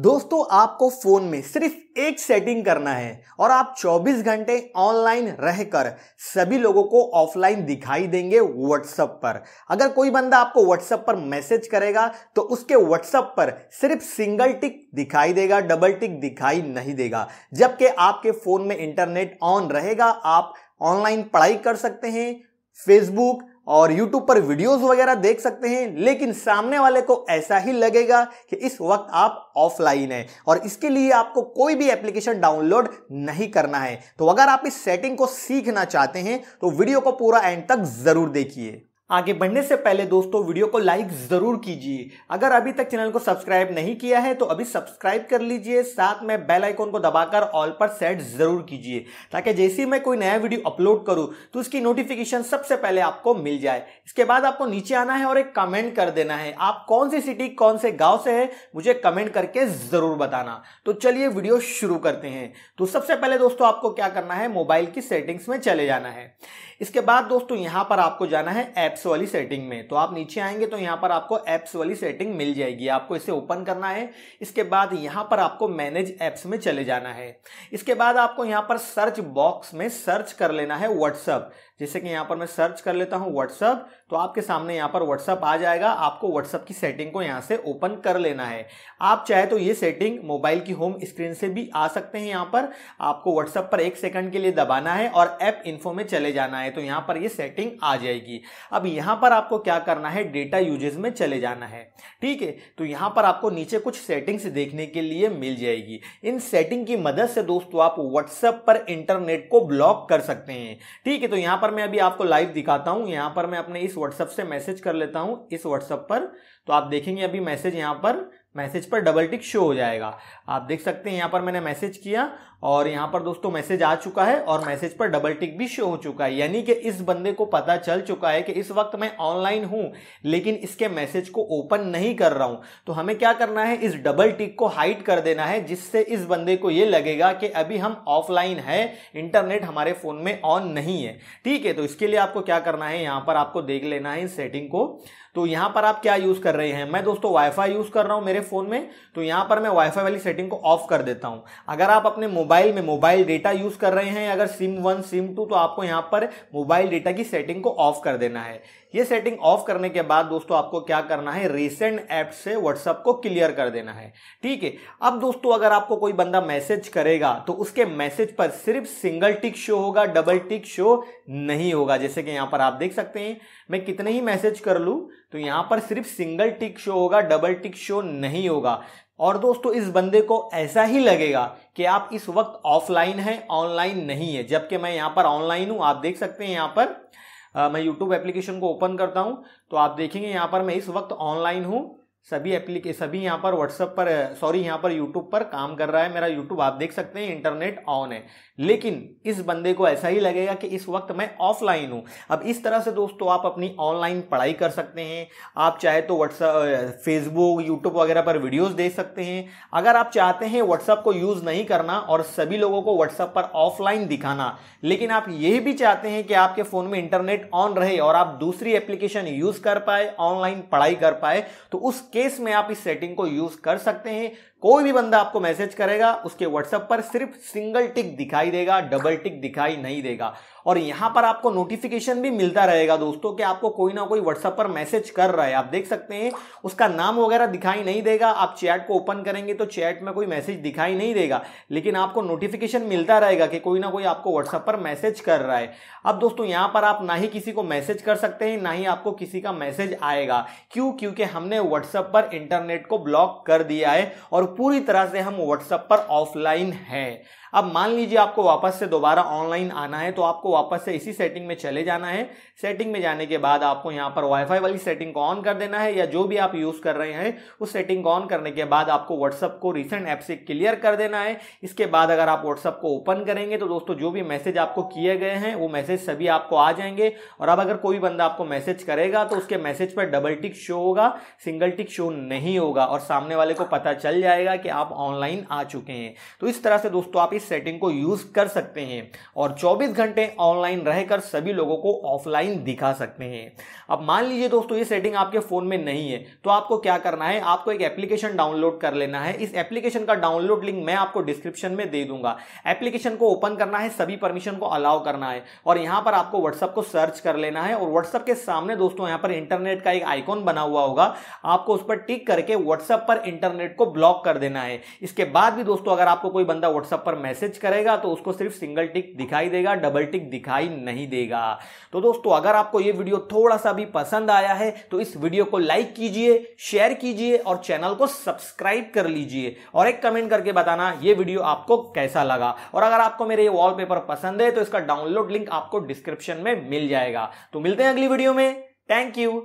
दोस्तों आपको फोन में सिर्फ एक सेटिंग करना है और आप 24 घंटे ऑनलाइन रहकर सभी लोगों को ऑफलाइन दिखाई देंगे व्हाट्सएप पर अगर कोई बंदा आपको व्हाट्सएप पर मैसेज करेगा तो उसके व्हाट्सएप पर सिर्फ सिंगल टिक दिखाई देगा डबल टिक दिखाई नहीं देगा जबकि आपके फोन में इंटरनेट ऑन रहेगा आप ऑनलाइन पढ़ाई कर सकते हैं फेसबुक और YouTube पर वीडियोस वगैरह देख सकते हैं लेकिन सामने वाले को ऐसा ही लगेगा कि इस वक्त आप ऑफलाइन हैं और इसके लिए आपको कोई भी एप्लीकेशन डाउनलोड नहीं करना है तो अगर आप इस सेटिंग को सीखना चाहते हैं तो वीडियो को पूरा एंड तक ज़रूर देखिए आगे बढ़ने से पहले दोस्तों वीडियो को लाइक ज़रूर कीजिए अगर अभी तक चैनल को सब्सक्राइब नहीं किया है तो अभी सब्सक्राइब कर लीजिए साथ में बेल आइकॉन को दबाकर ऑल पर सेट ज़रूर कीजिए ताकि जैसे ही मैं कोई नया वीडियो अपलोड करूँ तो उसकी नोटिफिकेशन सबसे पहले आपको मिल जाए इसके बाद आपको नीचे आना है और एक कमेंट कर देना है आप कौन सी सिटी कौन से गाँव से है मुझे कमेंट करके ज़रूर बताना तो चलिए वीडियो शुरू करते हैं तो सबसे पहले दोस्तों आपको क्या करना है मोबाइल की सेटिंग्स में चले जाना है इसके बाद दोस्तों यहां पर आपको जाना है एप्स एप्स वाली सेटिंग में तो आप नीचे आएंगे तो यहाँ पर आपको एप्स वाली सेटिंग मिल जाएगी आपको इसे ओपन करना है इसके बाद यहाँ पर आपको मैनेज एप्स में चले जाना है इसके बाद आपको यहाँ पर सर्च बॉक्स में सर्च कर लेना है व्हाट्सअप जैसे कि यहाँ पर मैं सर्च कर लेता हूँ व्हाट्सअप तो आपके सामने यहाँ पर व्हाट्सअप आ जाएगा आपको व्हाट्सअप की सेटिंग को यहाँ से ओपन कर लेना है आप चाहे तो ये सेटिंग मोबाइल की होम स्क्रीन से भी आ सकते हैं यहाँ पर आपको व्हाट्सअप पर एक सेकंड के लिए दबाना है और ऐप इन्फो में चले जाना है तो यहाँ पर ये सेटिंग आ जाएगी अब यहाँ पर आपको क्या करना है डेटा यूजेज में चले जाना है ठीक है तो यहाँ पर आपको नीचे कुछ सेटिंग्स देखने के लिए मिल जाएगी इन सेटिंग की मदद से दोस्तों आप व्हाट्सएप पर इंटरनेट को ब्लॉक कर सकते हैं ठीक है तो यहाँ पर मैं अभी आपको लाइव दिखाता हूँ यहाँ पर मैं अपने इस व्हाट्सअप से मैसेज कर लेता हूँ इस व्हाट्सअप पर तो आप देखेंगे अभी मैसेज यहाँ पर मैसेज पर डबल टिक शो हो जाएगा आप देख सकते हैं यहाँ पर मैंने मैसेज किया और यहाँ पर दोस्तों मैसेज आ चुका है और मैसेज पर डबल टिक भी शो हो चुका है यानी कि इस बंदे को पता चल चुका है कि इस वक्त मैं ऑनलाइन हूँ लेकिन इसके मैसेज को ओपन नहीं कर रहा हूँ तो हमें क्या करना है इस डबल टिक को हाइट कर देना है जिससे इस बंदे को ये लगेगा कि अभी हम ऑफलाइन है इंटरनेट हमारे फ़ोन में ऑन नहीं है ठीक है तो इसके लिए आपको क्या करना है यहाँ पर आपको देख लेना है इस सेटिंग को तो यहाँ पर आप क्या यूज़ कर रहे हैं मैं दोस्तों वाईफाई यूज़ कर रहा हूँ मेरे फ़ोन में तो यहाँ पर मैं वाईफाई वाली सेटिंग को ऑफ कर देता हूँ अगर आप अपने मोबाइल मोबाइल में मोबाइल डेटा यूज कर रहे हैं अगर सिम वन सिम टू तो आपको यहाँ पर मोबाइल डेटा की सेटिंग को ऑफ कर देना है ये सेटिंग ऑफ करने के बाद दोस्तों आपको क्या करना है रिसेंट ऐप से व्हाट्सअप को क्लियर कर देना है ठीक है अब दोस्तों अगर आपको कोई बंदा मैसेज करेगा तो उसके मैसेज पर सिर्फ सिंगल टिक शो होगा डबल टिक शो नहीं होगा जैसे कि यहाँ पर आप देख सकते हैं मैं कितने ही मैसेज कर लूँ तो यहाँ पर सिर्फ सिंगल टिक शो होगा डबल टिक शो नहीं होगा और दोस्तों इस बंदे को ऐसा ही लगेगा कि आप इस वक्त ऑफलाइन हैं ऑनलाइन नहीं है जबकि मैं यहाँ पर ऑनलाइन हूँ आप देख सकते हैं यहाँ पर आ, मैं यूट्यूब एप्लीकेशन को ओपन करता हूँ तो आप देखेंगे यहाँ पर मैं इस वक्त ऑनलाइन हूँ सभी एप्लीके सभी यहाँ पर व्हाट्सएप पर सॉरी यहाँ पर यूट्यूब पर काम कर रहा है मेरा यूट्यूब आप देख सकते हैं इंटरनेट ऑन है लेकिन इस बंदे को ऐसा ही लगेगा कि इस वक्त मैं ऑफलाइन हूँ अब इस तरह से दोस्तों आप अपनी ऑनलाइन पढ़ाई कर सकते हैं आप चाहे तो व्हाट्सएप फेसबुक यूट्यूब वगैरह पर वीडियोज़ देख सकते हैं अगर आप चाहते हैं व्हाट्सअप को यूज़ नहीं करना और सभी लोगों को व्हाट्सअप पर ऑफलाइन दिखाना लेकिन आप ये भी चाहते हैं कि आपके फ़ोन में इंटरनेट ऑन रहे और आप दूसरी एप्लीकेशन यूज़ कर पाए ऑनलाइन पढ़ाई कर पाए तो उस केस में आप इस सेटिंग को यूज कर सकते हैं कोई भी बंदा आपको मैसेज करेगा उसके व्हाट्सएप पर सिर्फ सिंगल टिक दिखाई देगा डबल टिक दिखाई नहीं देगा और यहां पर आपको नोटिफिकेशन भी मिलता रहेगा दोस्तों कि आपको कोई ना कोई व्हाट्सएप पर मैसेज कर रहा है आप देख सकते हैं उसका नाम वगैरह दिखाई नहीं देगा आप चैट को ओपन करेंगे तो चैट में कोई मैसेज दिखाई नहीं देगा लेकिन आपको नोटिफिकेशन मिलता रहेगा कि कोई ना कोई आपको व्हाट्सएप पर मैसेज कर रहा है अब दोस्तों यहां पर आप ना ही किसी को मैसेज कर सकते हैं ना ही आपको किसी का मैसेज आएगा क्यों क्योंकि हमने व्हाट्सएप पर इंटरनेट को ब्लॉक कर दिया है और पूरी तरह से हम व्हाट्सएप पर ऑफलाइन हैं अब मान लीजिए आपको वापस से दोबारा ऑनलाइन आना है तो आपको वापस से इसी सेटिंग में चले जाना है सेटिंग में जाने के बाद आपको यहाँ पर वाईफाई वाली सेटिंग को ऑन कर देना है या जो भी आप यूज़ कर रहे हैं उस सेटिंग को ऑन करने के बाद आपको व्हाट्सअप को रिसेंट ऐप से क्लियर कर देना है इसके बाद अगर आप व्हाट्सअप को ओपन करेंगे तो दोस्तों जो भी मैसेज आपको किए गए हैं वो मैसेज सभी आपको आ जाएंगे और अब अगर कोई बंदा आपको मैसेज करेगा तो उसके मैसेज पर डबल टिक शो होगा सिंगल टिक शो नहीं होगा और सामने वाले को पता चल जाएगा कि आप ऑनलाइन आ चुके हैं तो इस तरह से दोस्तों आप इस इस सेटिंग को यूज कर सकते हैं और 24 घंटे ऑनलाइन रहकर सभी लोगों को ऑफलाइन दिखा सकते हैं अब मान लीजिए दोस्तों ये सेटिंग आपके फ़ोन में नहीं है तो आपको क्या करना है आपको एक एप्लीकेशन डाउनलोड कर लेना है इस एप्लीकेशन का डाउनलोड लिंक मैं आपको डिस्क्रिप्शन में दे दूंगा एप्लीकेशन को ओपन करना है सभी परमिशन को अलाउ करना है और यहां पर आपको व्हाट्सएप को सर्च कर लेना है और व्हाट्सएप के सामने दोस्तों यहां पर इंटरनेट का एक आइकॉन बना हुआ होगा आपको उस पर टिक करके व्हाट्सएप पर इंटरनेट को ब्लॉक कर देना है इसके बाद भी दोस्तों अगर आपको कोई बंदा व्हाट्सएप पर मैसेज मैसेज करेगा तो उसको सिर्फ सिंगल टिक दिखाई देगा डबल टिक दिखाई नहीं देगा तो दोस्तों अगर आपको ये वीडियो थोड़ा सा भी पसंद आया है तो इस वीडियो को लाइक कीजिए शेयर कीजिए और चैनल को सब्सक्राइब कर लीजिए और एक कमेंट करके बताना ये वीडियो आपको कैसा लगा और अगर आपको मेरे ये वॉलपेपर पसंद है तो इसका डाउनलोड लिंक आपको डिस्क्रिप्शन में मिल जाएगा तो मिलते हैं अगली वीडियो में थैंक यू